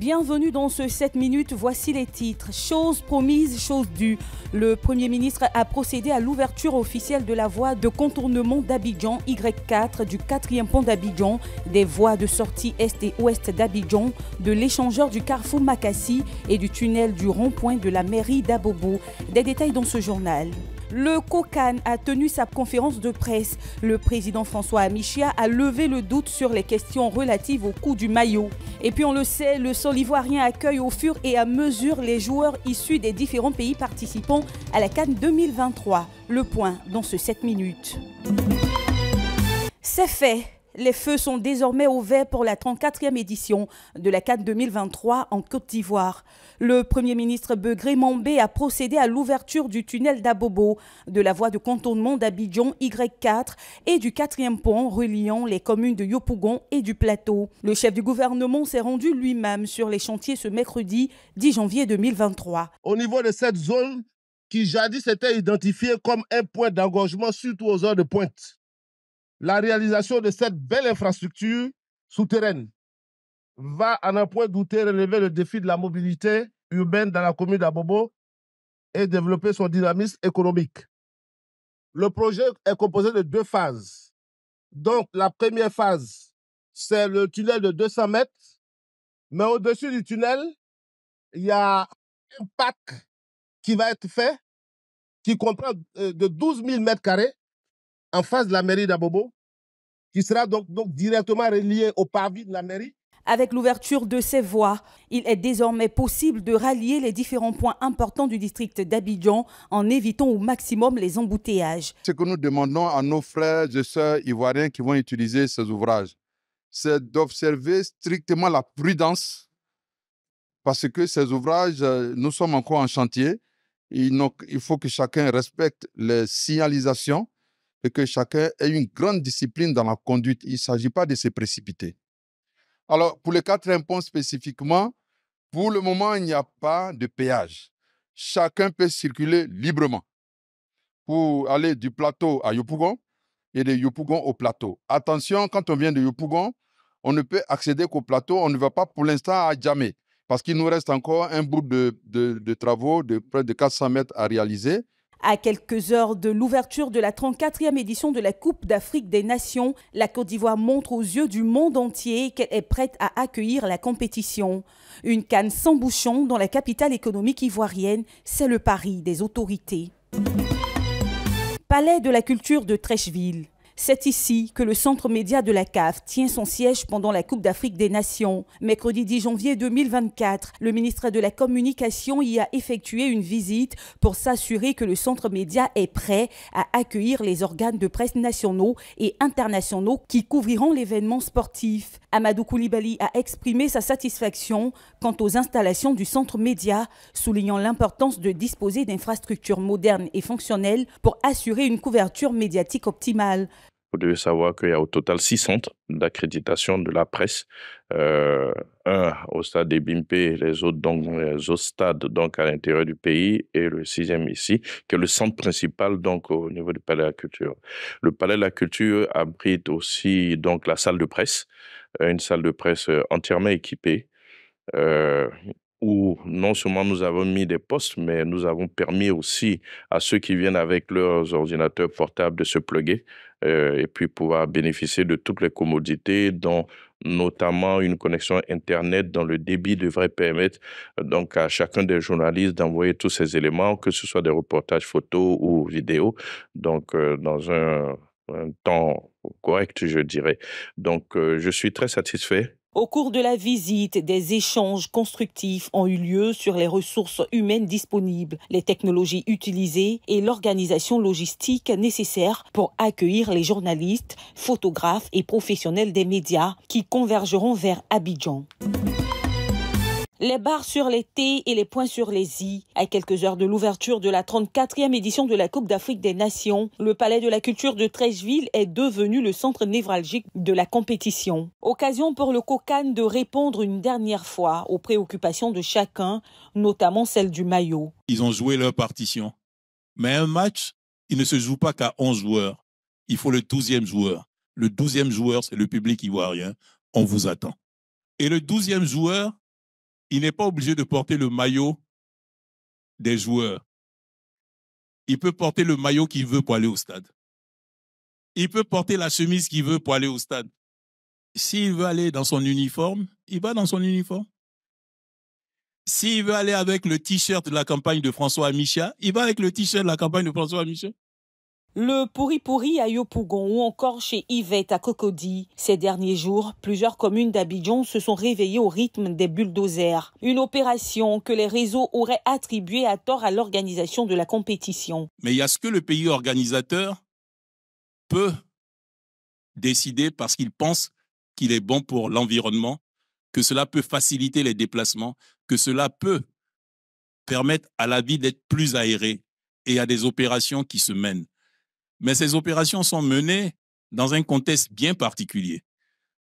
Bienvenue dans ce 7 minutes. Voici les titres. Chose promise, chose due. Le Premier ministre a procédé à l'ouverture officielle de la voie de contournement d'Abidjan Y4 du 4e pont d'Abidjan, des voies de sortie est et ouest d'Abidjan, de l'échangeur du carrefour Makassi et du tunnel du rond-point de la mairie d'Abobo. Des détails dans ce journal. Le COCAN a tenu sa conférence de presse. Le président François Amichia a levé le doute sur les questions relatives au coût du maillot. Et puis on le sait, le sol ivoirien accueille au fur et à mesure les joueurs issus des différents pays participants à la CAN 2023. Le point dans ce 7 minutes. C'est fait les feux sont désormais ouverts pour la 34e édition de la CAN 2023 en Côte d'Ivoire. Le Premier ministre Begré Mambé a procédé à l'ouverture du tunnel d'Abobo, de la voie de contournement d'Abidjan Y4 et du quatrième pont reliant les communes de Yopougon et du Plateau. Le chef du gouvernement s'est rendu lui-même sur les chantiers ce mercredi 10 janvier 2023. Au niveau de cette zone qui jadis était identifiée comme un point d'engorgement, surtout aux heures de pointe, la réalisation de cette belle infrastructure souterraine va à un point douter relever le défi de la mobilité urbaine dans la commune d'Abobo et développer son dynamisme économique. Le projet est composé de deux phases. Donc, la première phase, c'est le tunnel de 200 mètres, mais au-dessus du tunnel, il y a un pack qui va être fait, qui comprend euh, de 12 000 mètres carrés en face de la mairie d'Abobo, qui sera donc, directement reliée au parvis de la mairie. Avec l'ouverture de ces voies, il est désormais possible de rallier les différents points importants du district d'Abidjan en évitant au maximum les embouteillages. Ce que nous demandons à nos frères et sœurs ivoiriens qui vont utiliser ces ouvrages, c'est d'observer strictement la prudence parce que ces ouvrages, euh, nous sommes encore en chantier. Il faut que chacun respecte les signalisations et que chacun ait une grande discipline dans la conduite. Il ne s'agit pas de se précipiter. Alors, pour les quatre impôts spécifiquement, pour le moment, il n'y a pas de péage. Chacun peut circuler librement pour aller du plateau à Yopougon et de Yopougon au plateau. Attention, quand on vient de Yopougon, on ne peut accéder qu'au plateau. On ne va pas pour l'instant à Djamé parce qu'il nous reste encore un bout de, de travaux de près de 400 mètres à réaliser. À quelques heures de l'ouverture de la 34e édition de la Coupe d'Afrique des Nations, la Côte d'Ivoire montre aux yeux du monde entier qu'elle est prête à accueillir la compétition. Une canne sans bouchon dans la capitale économique ivoirienne, c'est le pari des autorités. Palais de la culture de Trècheville. C'est ici que le centre média de la CAF tient son siège pendant la Coupe d'Afrique des Nations. Mercredi 10 janvier 2024, le ministre de la Communication y a effectué une visite pour s'assurer que le centre média est prêt à accueillir les organes de presse nationaux et internationaux qui couvriront l'événement sportif. Amadou Koulibaly a exprimé sa satisfaction quant aux installations du centre média, soulignant l'importance de disposer d'infrastructures modernes et fonctionnelles pour assurer une couverture médiatique optimale. Vous devez savoir qu'il y a au total six centres d'accréditation de la presse. Euh, un au stade des BIMPE les autres, donc, les autres stades donc, à l'intérieur du pays, et le sixième ici, qui est le centre principal donc, au niveau du Palais de la Culture. Le Palais de la Culture abrite aussi donc, la salle de presse, une salle de presse euh, entièrement équipée, euh, où non seulement nous avons mis des postes, mais nous avons permis aussi à ceux qui viennent avec leurs ordinateurs portables de se pluguer euh, et puis pouvoir bénéficier de toutes les commodités dont notamment une connexion Internet dont le débit devrait permettre euh, donc à chacun des journalistes d'envoyer tous ces éléments, que ce soit des reportages photos ou vidéos, donc euh, dans un temps correct, je dirais. Donc, je suis très satisfait au cours de la visite, des échanges constructifs ont eu lieu sur les ressources humaines disponibles, les technologies utilisées et l'organisation logistique nécessaire pour accueillir les journalistes, photographes et professionnels des médias qui convergeront vers Abidjan les barres sur les T et les points sur les I. À quelques heures de l'ouverture de la 34e édition de la Coupe d'Afrique des Nations, le Palais de la Culture de Trècheville est devenu le centre névralgique de la compétition. Occasion pour le COCAN de répondre une dernière fois aux préoccupations de chacun, notamment celle du maillot. Ils ont joué leur partition. Mais un match, il ne se joue pas qu'à 11 joueurs. Il faut le 12e joueur. Le 12e joueur, c'est le public ivoirien. On vous attend. Et le 12e joueur, il n'est pas obligé de porter le maillot des joueurs. Il peut porter le maillot qu'il veut pour aller au stade. Il peut porter la chemise qu'il veut pour aller au stade. S'il veut aller dans son uniforme, il va dans son uniforme. S'il veut aller avec le t-shirt de la campagne de François Micha, il va avec le t-shirt de la campagne de François Micha. Le pourri-pourri à Yopougon ou encore chez Yvette à Cocody. Ces derniers jours, plusieurs communes d'Abidjan se sont réveillées au rythme des bulldozers. Une opération que les réseaux auraient attribuée à tort à l'organisation de la compétition. Mais il y a ce que le pays organisateur peut décider parce qu'il pense qu'il est bon pour l'environnement, que cela peut faciliter les déplacements, que cela peut permettre à la vie d'être plus aérée. Et à des opérations qui se mènent. Mais ces opérations sont menées dans un contexte bien particulier.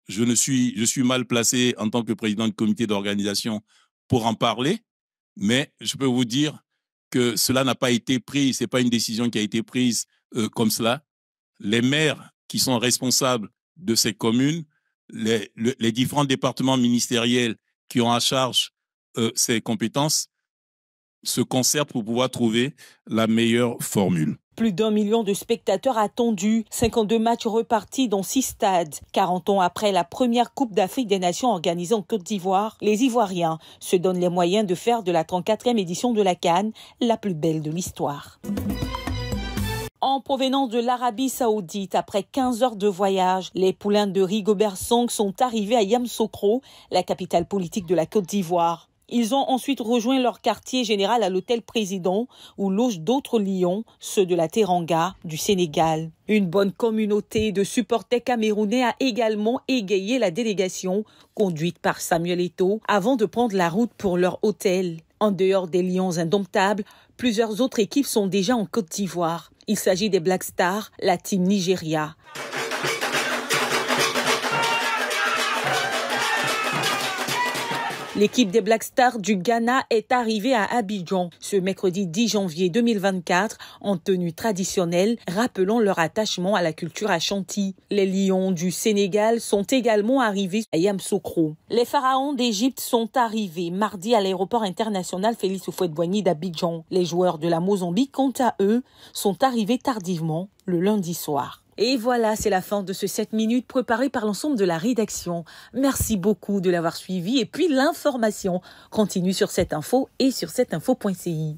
Je, ne suis, je suis mal placé en tant que président du comité d'organisation pour en parler, mais je peux vous dire que cela n'a pas été pris, ce n'est pas une décision qui a été prise euh, comme cela. Les maires qui sont responsables de ces communes, les, différents départements ministériels qui ont à charge euh, ces compétences, se concertent pour pouvoir trouver la meilleure formule. Plus d'un million de spectateurs attendus, 52 matchs repartis dans 6 stades. 40 ans après la première Coupe d'Afrique des Nations organisée en Côte d'Ivoire, les Ivoiriens se donnent les moyens de faire de la 34e édition de la Cannes la plus belle de l'histoire en provenance de l'Arabie saoudite. Après 15 heures de voyage, les poulains de Rigobert Song sont arrivés à Yamsokro, la capitale politique de la Côte d'Ivoire. Ils ont ensuite rejoint leur quartier général à l'hôtel Président, où logent d'autres lions, ceux de la Teranga du Sénégal. Une bonne communauté de supporters camerounais a également égayé la délégation, conduite par Samuel Eto, avant de prendre la route pour leur hôtel. En dehors des Lions indomptables, plusieurs autres équipes sont déjà en Côte d'Ivoire. Il s'agit des Black Stars, la team Nigeria, L'équipe des Black Stars du Ghana est arrivée à Abidjan ce mercredi 10 janvier 2024 en tenue traditionnelle, rappelant leur attachement à la culture ashanti. Les Lions du Sénégal sont également arrivés à Yamsoukro. Les Pharaons d'Égypte sont arrivés mardi à l'aéroport international Félix oufouet boigny d'Abidjan. Les joueurs de la Mozambique, quant à eux, sont arrivés tardivement le lundi soir. Et voilà, c'est la fin de ce 7 minutes préparé par l'ensemble de la rédaction. Merci beaucoup de l'avoir suivi et puis l'information continue sur cette info et sur cette info.ci.